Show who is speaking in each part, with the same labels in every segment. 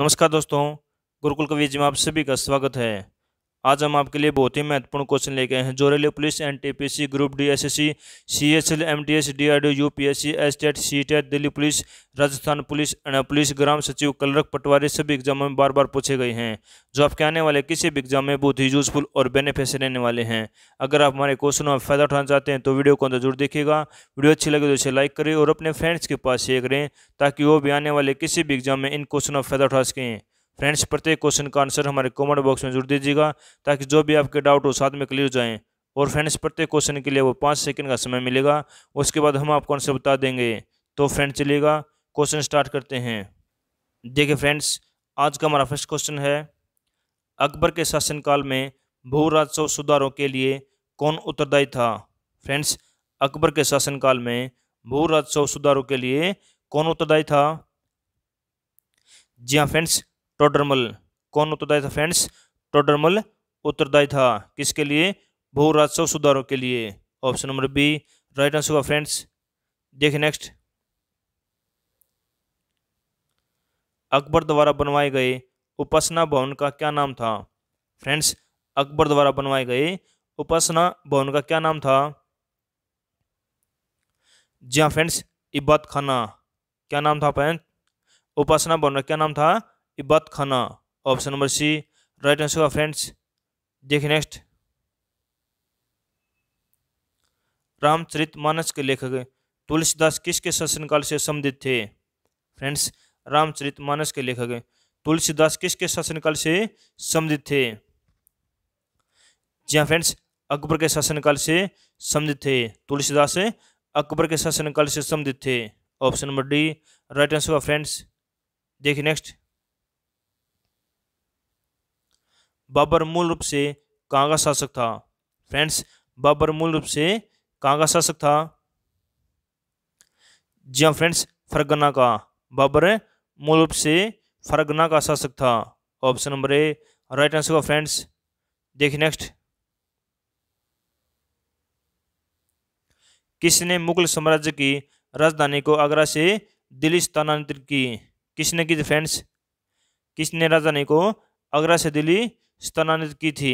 Speaker 1: नमस्कार दोस्तों गुरुकुल कवि जी में आप सभी का स्वागत है आज हम आपके लिए बहुत ही महत्वपूर्ण क्वेश्चन लेके आए हैं जो railway police N T P C group D S S C C S L M T S D R D U P S C S TET C TET Delhi police Rajasthan police police ग्राम सचिव clerk पटवारी सभी एग्जामों में बार बार पूछे गए हैं जो आपके आने वाले किसी भी एग्जाम में बहुत ही यूजफुल और बेनिफिट रहने वाले हैं अगर आप हमारे क्वेश्चनों में फ़ायदा उठाना चाहते हैं तो वीडियो को जरूर देखिएगा वीडियो अच्छी लगे तो इसे लाइक करें और अपने फ्रेंड्स के पास शेयर करें ताकि वो भी आने वाले किसी भी एग्जाम में इन क्वेश्चनों का फ़ायदा उठा सकें फ्रेंड्स प्रत्येक क्वेश्चन का आंसर हमारे कमेंट बॉक्स में जोड़ दीजिएगा ताकि जो भी आपके डाउट हो साथ में क्लियर हो जाएँ और फ्रेंड्स प्रत्येक क्वेश्चन के लिए वो पाँच सेकंड का समय मिलेगा उसके बाद हम आपको आंसर बता देंगे तो फ्रेंड्स चलिएगा क्वेश्चन स्टार्ट करते हैं देखिए फ्रेंड्स आज का हमारा फर्स्ट क्वेश्चन है अकबर के शासनकाल में भू राजस्व सुधारों के लिए कौन उत्तरदायी था फ्रेंड्स अकबर के शासनकाल में भू राजस्व सुधारों के लिए कौन उत्तरदायी था जी हाँ फ्रेंड्स टोडरमल कौन उत्तरदायी था फ्रेंड्स टोडरमल उत्तरदायी था किसके लिए भू राजस्व सुधारों के लिए option number B right answer होगा फ्रेंड्स देखिए नेक्स्ट अकबर द्वारा बनवाए गए उपासना भवन का क्या नाम था फ्रेंड्स अकबर द्वारा बनवाए गए उपासना भवन का क्या नाम था जी हाँ फ्रेंड्स इबादत खाना क्या नाम था उपासना भवन का क्या नाम था Ibadat Khana option number C right answer होगा फ्रेंड्स देखिए नेक्स्ट रामचरित मानस के लेखक तुलसीदास किसके शासनकाल से संबंधित थे फ्रेंड्स रामचरित मानस के लेखक तुलसीदास किसके शासनकाल से संबंधित थे जी हाँ फ्रेंड्स अकबर के शासनकाल से संबंधित थे तुलसीदास अकबर के शासनकाल से संबंधित थे option number D right answer होगा फ्रेंड्स देखिए नेक्स्ट बाबर मूल रूप से कहाँ का शासक था फ्रेंड्स बाबर मूल रूप से कहाँ का शासक था जी हाँ फ्रेंड्स फरगना का बाबर मूल रूप से फरगना का शासक था option number A right answer का फ्रेंड्स देखिए नेक्स्ट किसने मुगल साम्राज्य की राजधानी को आगरा से दिल्ली स्थानांतरित की किसने की फ्रेंड्स किसने राजधानी को आगरा से दिल्ली स्थानांतरित की थी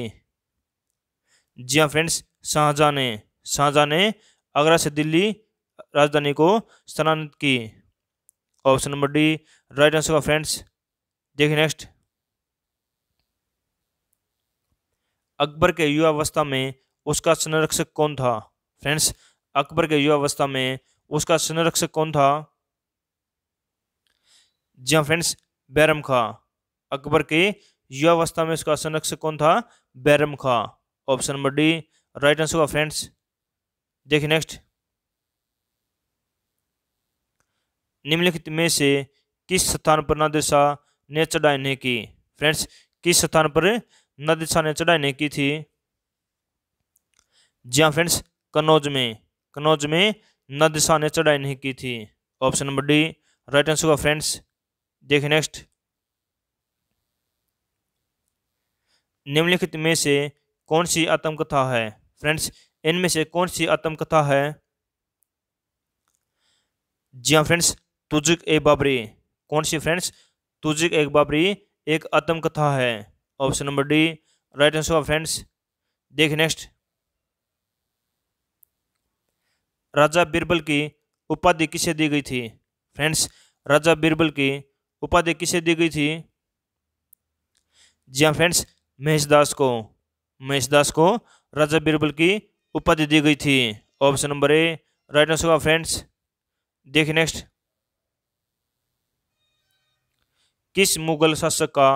Speaker 1: जी हाँ फ्रेंड्स शाहजहाँ ने शाहजहाँ ने आगरा से दिल्ली राजधानी को स्थानांतरित की option number D right answer का फ्रेंड्स देखिए नेक्स्ट अकबर के युवावस्था में उसका संरक्षक कौन था फ्रेंड्स अकबर के युवावस्था में उसका संरक्षक कौन था जी हाँ फ्रेंड्स बैरम खां अकबर के युवावस्था में इसका संरक्षक कौन था Bairam Khan option number D right answer होगा फ्रेंड्स देखिए नेक्स्ट निम्नलिखित में से किस स्थान पर नदिशा ने चढ़ाई नहीं की फ्रेंड्स किस स्थान पर नदिशा ने चढ़ाई नहीं की थी जी हाँ फ्रेंड्स कन्नौज में कन्नौज में नदिशा ने चढ़ाई नहीं की थी option number D right answer होगा फ्रेंड्स देखिए नेक्स्ट निम्नलिखित में से कौन सी आत्मकथा है फ्रेंड्स इनमें से कौन सी आत्मकथा है जी हाँ फ्रेंड्स तुजिक ए बाबरी कौन सी फ्रेंड्स तुजिक एक बाबरी एक आत्मकथा है option number D right answer of friends देख नेक्स्ट राजा बीरबल की उपाधि किसे दी गई थी फ्रेंड्स राजा बीरबल की उपाधि किसे दी गई थी जी हाँ फ्रेंड्स महेशदास को महेशदास को राजा बीरबल की उपाधि दी गई थी option number A right answer होगा फ्रेंड्स देखिए नेक्स्ट किस मुगल शासक का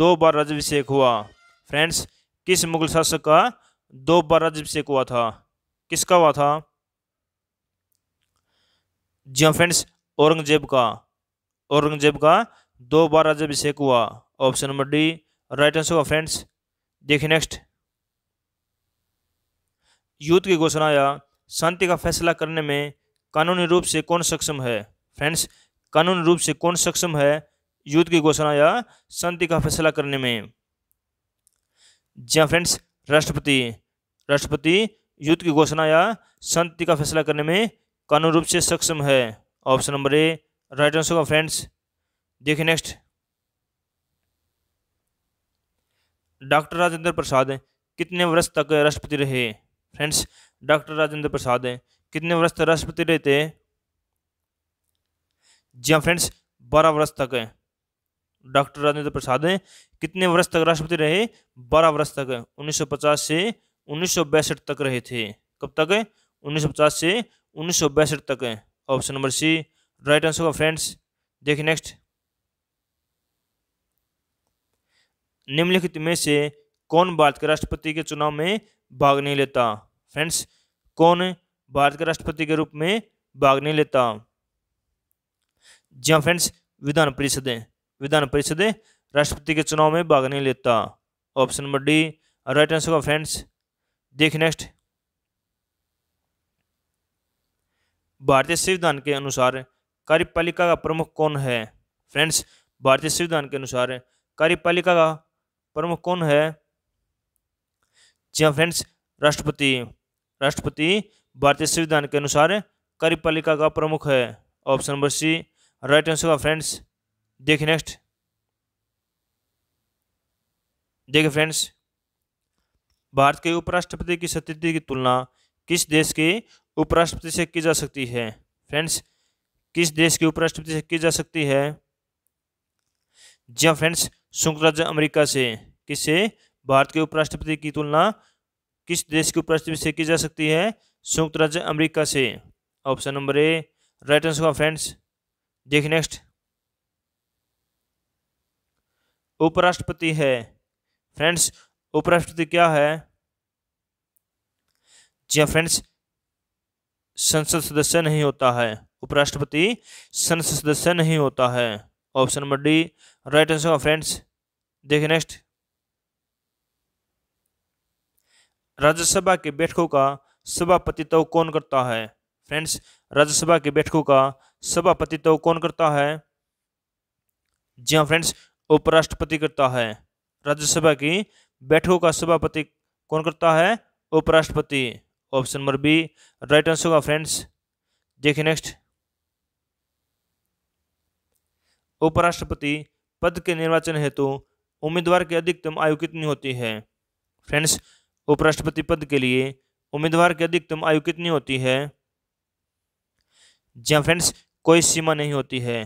Speaker 1: दो बार राजभिषेक हुआ फ्रेंड्स किस मुगल शासक का दो बार राजभिषेक हुआ था किसका हुआ था जी हाँ फ्रेंड्स औरंगजेब का औरंगजेब का दो बार राजभिषेक हुआ option number D right answer होगा फ्रेंड्स देखिए नेक्स्ट युद्ध की घोषणा या शांति का फैसला करने में कानूनी रूप से कौन सक्षम है फ्रेंड्स कानूनी रूप से कौन सक्षम है युद्ध की घोषणा या शांति का फैसला करने में जी फ्रेंड्स हाँ, राष्ट्रपति राष्ट्रपति युद्ध की घोषणा या शांति का फैसला करने में कानूनी रूप से सक्षम है option number A right answer होगा फ्रेंड्स देखिए नेक्स्ट डॉक्टर राजेंद्र प्रसाद कितने वर्ष तक राष्ट्रपति रहे फ्रेंड्स डॉक्टर राजेंद्र प्रसाद कितने वर्ष तक राष्ट्रपति रहे थे जी हाँ फ्रेंड्स बारह वर्ष तक डॉक्टर राजेंद्र प्रसाद कितने वर्ष तक राष्ट्रपति रहे बारह वर्ष तक 1950 से उन्नीस तक रहे थे कब तक 1950 से उन्नीस तक option number C right answer का फ्रेंड्स देखिए नेक्स्ट निम्नलिखित में से कौन भारत के राष्ट्रपति के चुनाव में भाग नहीं लेता फ्रेंड्स कौन भारत के राष्ट्रपति के रूप में भाग नहीं लेता जी हाँ फ्रेंड्स विधान परिषदें विधान परिषदें राष्ट्रपति के चुनाव में भाग नहीं लेता option number D right answer का फ्रेंड्स देख नेक्स्ट भारतीय संविधान के अनुसार कार्यपालिका का प्रमुख कौन है फ्रेंड्स भारतीय संविधान के अनुसार कार्यपालिका का प्रमुख कौन है जी फ्रेंड्स हाँ राष्ट्रपति राष्ट्रपति भारतीय संविधान के अनुसार कार्यपालिका का प्रमुख है option number C right answer का फ्रेंड्स देखिए नेक्स्ट देखिए फ्रेंड्स भारत के उपराष्ट्रपति की स्थिति की तुलना किस देश के उपराष्ट्रपति से की जा सकती है फ्रेंड्स किस देश के उपराष्ट्रपति से की जा सकती है जी फ्रेंड्स हाँ संयुक्त राज्य अमेरिका से किससे भारत के उपराष्ट्रपति की तुलना किस देश के उपराष्ट्रपति से की जा सकती है संयुक्त राज्य अमेरिका से option number A right answer का फ्रेंड्स देखिए नेक्स्ट उपराष्ट्रपति है फ्रेंड्स उपराष्ट्रपति क्या है जी हाँ फ्रेंड्स संसद सदस्य नहीं होता है उपराष्ट्रपति संसद सदस्य नहीं होता है option number D right answer होगा फ्रेंड्स देखिए नेक्स्ट राज्यसभा की बैठकों का सभापतित्व कौन करता है फ्रेंड्स राज्यसभा की बैठकों का सभापतित्व कौन करता है जी हाँ फ्रेंड्स उपराष्ट्रपति करता है राज्यसभा की बैठकों का सभापति कौन करता है उपराष्ट्रपति option number B right answer होगा फ्रेंड्स देखिए नेक्स्ट उपराष्ट्रपति पद के निर्वाचन हेतु उम्मीदवार की अधिकतम आयु कितनी होती है फ्रेंड्स उपराष्ट्रपति पद के लिए उम्मीदवार की अधिकतम आयु कितनी होती है जी हाँ, फ्रेंड्स कोई सीमा नहीं होती है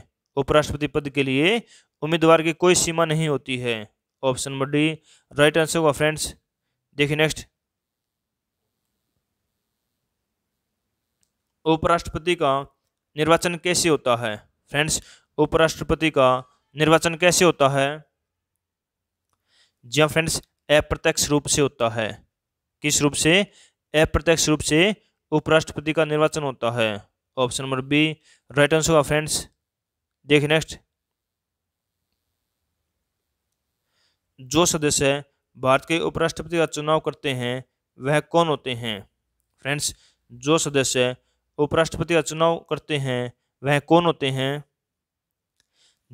Speaker 1: उपराष्ट्रपति पद के लिए उम्मीदवार की कोई सीमा नहीं होती है option number D right answer होगा फ्रेंड्स देखिए नेक्स्ट उपराष्ट्रपति का निर्वाचन कैसे होता है फ्रेंड्स उपराष्ट्रपति का निर्वाचन कैसे होता है जी हाँ फ्रेंड्स अप्रत्यक्ष रूप से होता है किस रूप से अप्रत्यक्ष रूप से उपराष्ट्रपति का निर्वाचन होता है option number B right answer होगा फ्रेंड्स देखिए नेक्स्ट जो सदस्य भारत के उपराष्ट्रपति का चुनाव करते हैं वह कौन होते हैं फ्रेंड्स जो सदस्य उपराष्ट्रपति का चुनाव करते हैं वह कौन होते हैं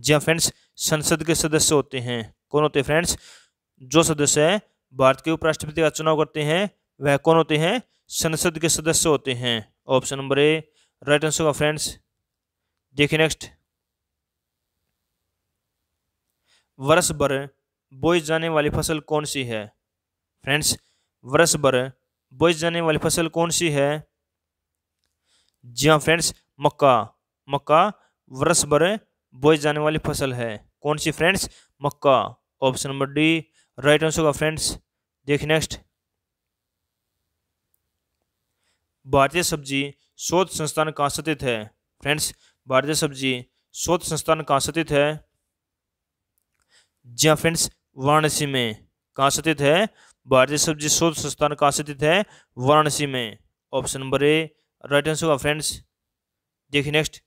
Speaker 1: जी हाँ फ्रेंड्स संसद के सदस्य होते हैं कौन होते हैं फ्रेंड्स जो सदस्य है भारत के उपराष्ट्रपति का चुनाव करते हैं वह कौन होते हैं संसद के सदस्य होते हैं option number A right answer का फ्रेंड्स देखिए नेक्स्ट वर्ष भर बोई जाने वाली फसल कौन सी है फ्रेंड्स वर्ष भर बोई जाने वाली फसल कौन सी है जी हाँ फ्रेंड्स मक्का मक्का वर्ष भर बोई जाने वाली फसल है कौन सी फ्रेंड्स मक्का option number D right answer होगा फ्रेंड्स देखिए नेक्स्ट भारतीय सब्जी शोध संस्थान कहाँ स्थित है फ्रेंड्स भारतीय सब्जी शोध संस्थान कहाँ स्थित है जी हाँ फ्रेंड्स वाराणसी में कहाँ स्थित है भारतीय सब्जी शोध संस्थान कहाँ स्थित है वाराणसी में option number A right answer होगा फ्रेंड्स देखिए नेक्स्ट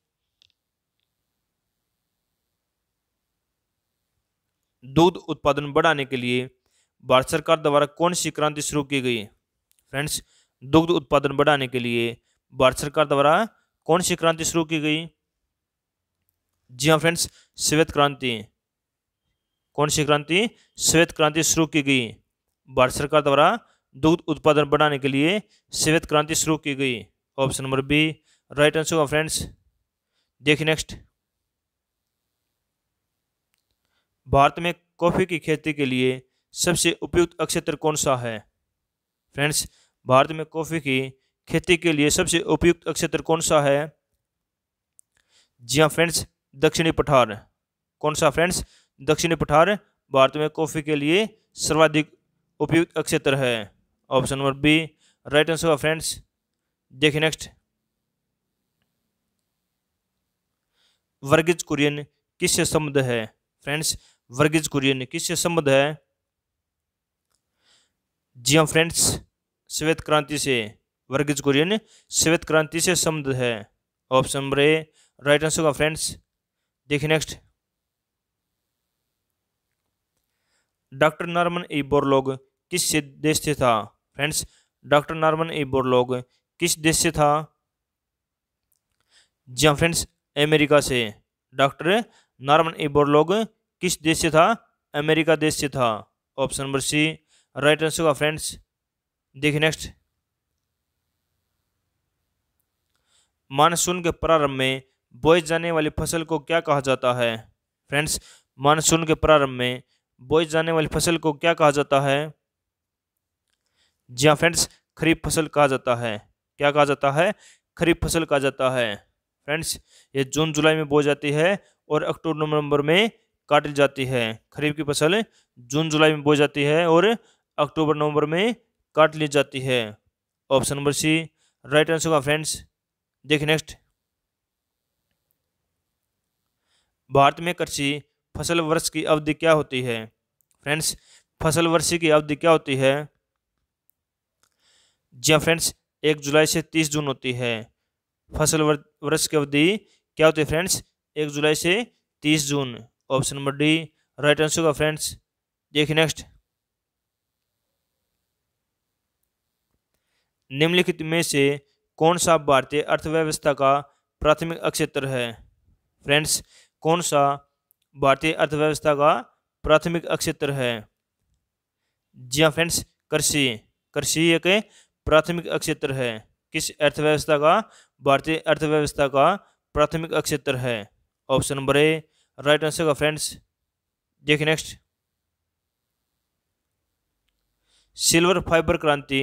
Speaker 1: दूध उत्पादन बढ़ाने के लिए भारत सरकार द्वारा कौन सी क्रांति शुरू की गई फ्रेंड्स दुग्ध उत्पादन बढ़ाने के लिए भारत सरकार द्वारा कौन सी क्रांति शुरू की गई जी हाँ फ्रेंड्स श्वेत क्रांति कौन सी क्रांति श्वेत क्रांति शुरू की गई भारत सरकार द्वारा दुग्ध उत्पादन बढ़ाने के लिए श्वेत क्रांति शुरू की गई option number B right answer होगा फ्रेंड्स देखिए नेक्स्ट भारत में कॉफ़ी की खेती के लिए सबसे उपयुक्त क्षेत्र कौन सा है फ्रेंड्स भारत में कॉफ़ी की खेती के लिए सबसे उपयुक्त क्षेत्र कौन सा है जी हाँ फ्रेंड्स दक्षिणी पठार कौन सा फ्रेंड्स दक्षिणी पठार भारत में कॉफ़ी के लिए सर्वाधिक उपयुक्त क्षेत्र है option number B right answer friends देखिए नेक्स्ट वर्गीज कुरियन किससे संबंध है फ्रेंड्स वर्गीज कुरियन किससे संबंध है जी हाँ फ्रेंड्स श्वेत क्रांति से वर्गीज कुरियन श्वेत क्रांति से संबंध है option number A right answer का फ्रेंड्स देखिए next doctor Norman A Borlaug किस देश से था friends doctor Norman A Borlaug किस देश से था जी हाँ फ्रेंड्स अमेरिका से डॉक्टर नॉर्मन ए बोरलोग किस देश से था अमेरिका देश से था option number C right answer का फ्रेंड्स देखिए नेक्स्ट मानसून के प्रारंभ में बोई जाने वाली फसल को क्या कहा जाता है फ्रेंड्स मानसून के प्रारंभ में बोई जाने वाली फसल को क्या कहा जाता है जी हाँ फ्रेंड्स खरीफ फसल कहा जाता है क्या कहा जाता है खरीफ फसल कहा जाता है फ्रेंड्स ये जून जुलाई में बोई जाती है और अक्टूबर नवंबर में ली जाती है खरीफ की फसल जून जुलाई में बोई जाती है और अक्टूबर नवंबर में काट ली जाती है option number C right answer का फ्रेंड्स देखिए नेक्स्ट भारत में कृषि फसल वर्ष की अवधि क्या होती है फ्रेंड्स फसल वर्ष की अवधि क्या होती है जी हाँ फ्रेंड्स एक जुलाई से तीस जून होती है फसल वर्ष की अवधि क्या होती है फ्रेंड्स एक जुलाई से तीस जून option number D right answer का फ्रेंड्स देखिए नेक्स्ट निम्नलिखित में से कौन सा भारतीय अर्थव्यवस्था का प्राथमिक क्षेत्र है फ्रेंड्स कौन सा भारतीय अर्थव्यवस्था का प्राथमिक क्षेत्र है जी हाँ फ्रेंड्स कृषि कृषि एक प्राथमिक क्षेत्र है किस अर्थव्यवस्था का भारतीय अर्थव्यवस्था का प्राथमिक क्षेत्र है option number A right answer का फ्रेंड्स देखिए नेक्स्ट सिल्वर फाइबर क्रांति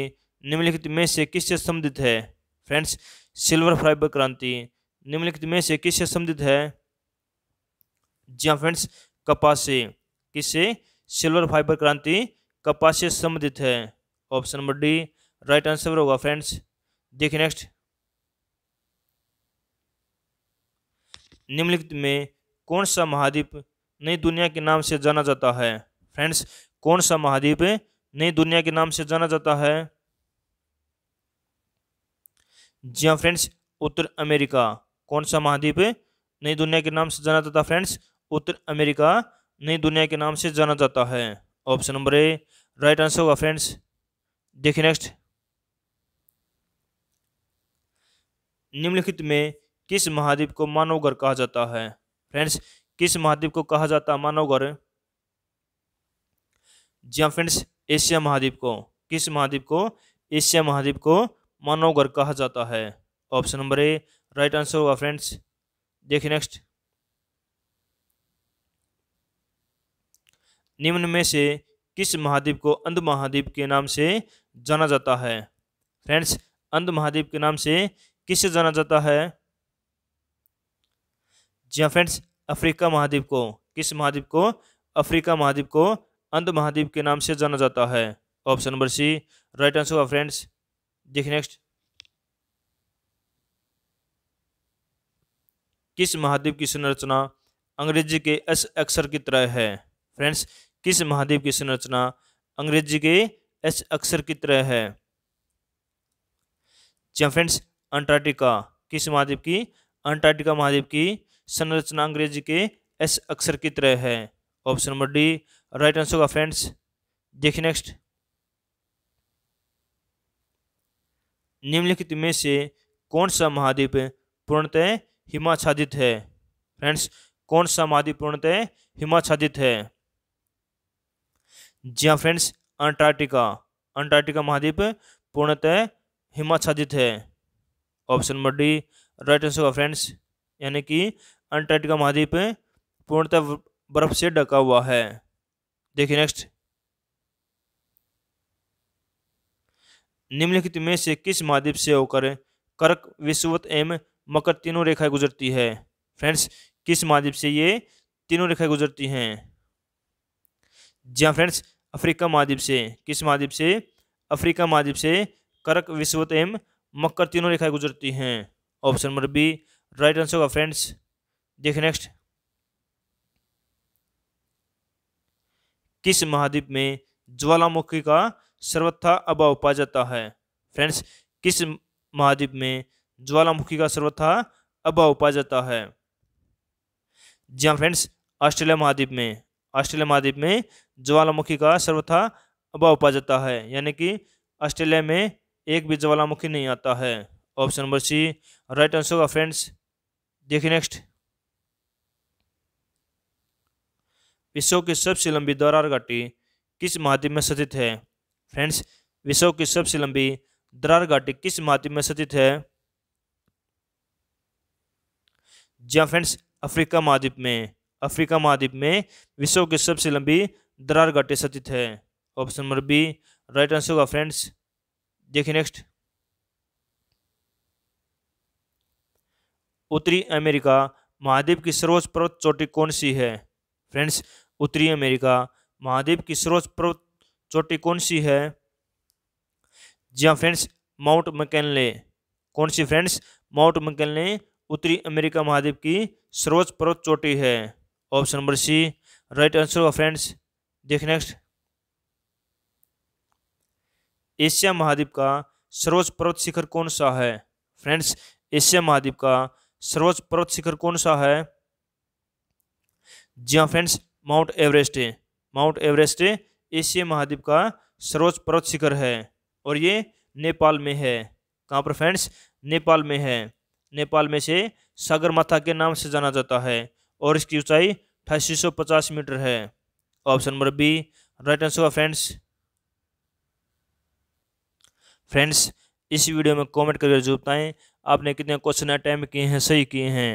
Speaker 1: निम्नलिखित में से किससे संबंधित है फ्रेंड्स सिल्वर फाइबर क्रांति निम्नलिखित में से किससे संबंधित है जी हाँ फ्रेंड्स कपास से किससे सिल्वर फाइबर क्रांति कपास से संबंधित है option number D right answer होगा फ्रेंड्स देखिए नेक्स्ट निम्नलिखित में कौन सा महाद्वीप नई दुनिया के नाम से जाना जाता है फ्रेंड्स कौन सा महाद्वीप नई दुनिया के नाम से जाना जाता है जी हाँ फ्रेंड्स उत्तर अमेरिका कौन सा महाद्वीप नई दुनिया के नाम से जाना जाता है फ्रेंड्स उत्तर अमेरिका नई दुनिया के नाम से जाना जाता है option number A right answer होगा फ्रेंड्स देखिए नेक्स्ट निम्नलिखित में किस महाद्वीप को मानवगढ़ कहा जाता है फ्रेंड्स किस महाद्वीप को कहा जाता है मानव गौरव जी हाँ फ्रेंड्स एशिया महाद्वीप को किस महाद्वीप को एशिया महाद्वीप को मानवगढ़ कहा जाता है option number A right answer होगा फ्रेंड्स देखिए नेक्स्ट निम्न में से किस महाद्वीप को अंध महाद्वीप के नाम से जाना जाता है फ्रेंड्स अंध महाद्वीप के नाम से किससे जाना जाता है जी हाँ फ्रेंड्स अफ्रीका महाद्वीप को किस महाद्वीप को अफ्रीका महाद्वीप को अंध महाद्वीप के नाम से जाना जाता है option number C right answer होगा फ्रेंड्स देखिए नेक्स्ट किस महाद्वीप की संरचना अंग्रेजी के एस अक्षर की तरह है फ्रेंड्स किस महाद्वीप की संरचना अंग्रेजी के एस अक्षर की तरह है जी हाँ फ्रेंड्स अंटार्कटिका किस महाद्वीप की अंटार्कटिका महाद्वीप की संरचना अंग्रेजी के एस अक्षर की तरह है option number D right answer होगा फ्रेंड्स देखिए नेक्स्ट निम्नलिखित में से कौन सा महाद्वीप पूर्णतः हिमाच्छादित है फ्रेंड्स कौन सा महाद्वीप पूर्णतः हिमाच्छादित है जी हाँ फ्रेंड्स अंटार्कटिका अंटार्कटिका महाद्वीप पूर्णतः हिमाच्छादित है option number D right answer होगा फ्रेंड्स यानी कि अंटार्कटिका महाद्वीप पूर्णतः बर्फ से ढका हुआ है देखिए नेक्स्ट निम्नलिखित में से किस महाद्वीप से होकर कर्क विश्ववत एवं मकर तीनों रेखाएं गुजरती है फ्रेंड्स किस महाद्वीप से ये तीनों रेखाएं गुजरती हैं जी हाँ फ्रेंड्स अफ्रीका महाद्वीप से किस महाद्वीप से अफ्रीका महाद्वीप से कर्क विश्ववत एवं मकर तीनों रेखाएं गुजरती हैं option number B right answer होगा फ्रेंड्स देखिए नेक्स्ट किस महाद्वीप में ज्वालामुखी का सर्वथा अभाव पाया जाता है फ्रेंड्स किस महाद्वीप में ज्वालामुखी का सर्वथा अभाव पाया जाता है जी हाँ फ्रेंड्स ऑस्ट्रेलिया महाद्वीप में ऑस्ट्रेलिया महाद्वीप में ज्वालामुखी का सर्वथा अभाव पाया जाता है यानी कि ऑस्ट्रेलिया में एक भी ज्वालामुखी नहीं आता है option number C right answer का फ्रेंड्स देखिए नेक्स्ट विश्व की सबसे लंबी दरार घाटी किस महाद्वीप में स्थित है फ्रेंड्स विश्व की सबसे लंबी दरार घाटी किस महाद्वीप में स्थित है जी हाँ फ्रेंड्स अफ्रीका महाद्वीप में अफ्रीका महाद्वीप में विश्व की सबसे लंबी दरार घाटी स्थित है option number B right answer होगा फ्रेंड्स देखिए नेक्स्ट उत्तरी अमेरिका महाद्वीप की सर्वोच्च पर्वत चोटी कौन सी है फ्रेंड्स उत्तरी अमेरिका महाद्वीप की सर्वोच्च पर्वत चोटी कौन सी है जी हाँ फ्रेंड्स माउंट मकैनले कौन सी फ्रेंड्स माउंट मकैनले उत्तरी अमेरिका महाद्वीप की सर्वोच्च पर्वत चोटी है option number C right answer होगा फ्रेंड्स देख नेक्स्ट एशिया महाद्वीप का सर्वोच्च पर्वत शिखर कौन सा है फ्रेंड्स एशिया महाद्वीप का सर्वोच्च पर्वत शिखर कौन सा है जी हाँ फ्रेंड्स माउंट एवरेस्ट है माउंट एवरेस्ट एशिया महाद्वीप का सर्वोच्च पर्वत शिखर है और ये नेपाल में है कहाँ पर फ्रेंड्स नेपाल में है नेपाल में से सागर माथा के नाम से जाना जाता है और इसकी ऊंचाई अठासी मीटर है option number B right answer होगा फ्रेंड्स फ्रेंड्स इस वीडियो में कमेंट करके जरूर बताएं आपने कितने क्वेश्चन अटैम्प किए हैं सही किए हैं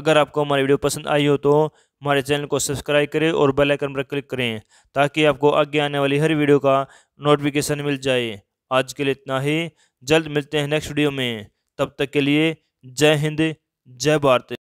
Speaker 1: अगर आपको हमारी वीडियो पसंद आई हो तो हमारे चैनल को सब्सक्राइब करें और बेल आइकन पर क्लिक करें ताकि आपको आगे आने वाली हर वीडियो का नोटिफिकेशन मिल जाए आज के लिए इतना ही जल्द मिलते हैं नेक्स्ट वीडियो में तब तक के लिए जय हिंद जय भारत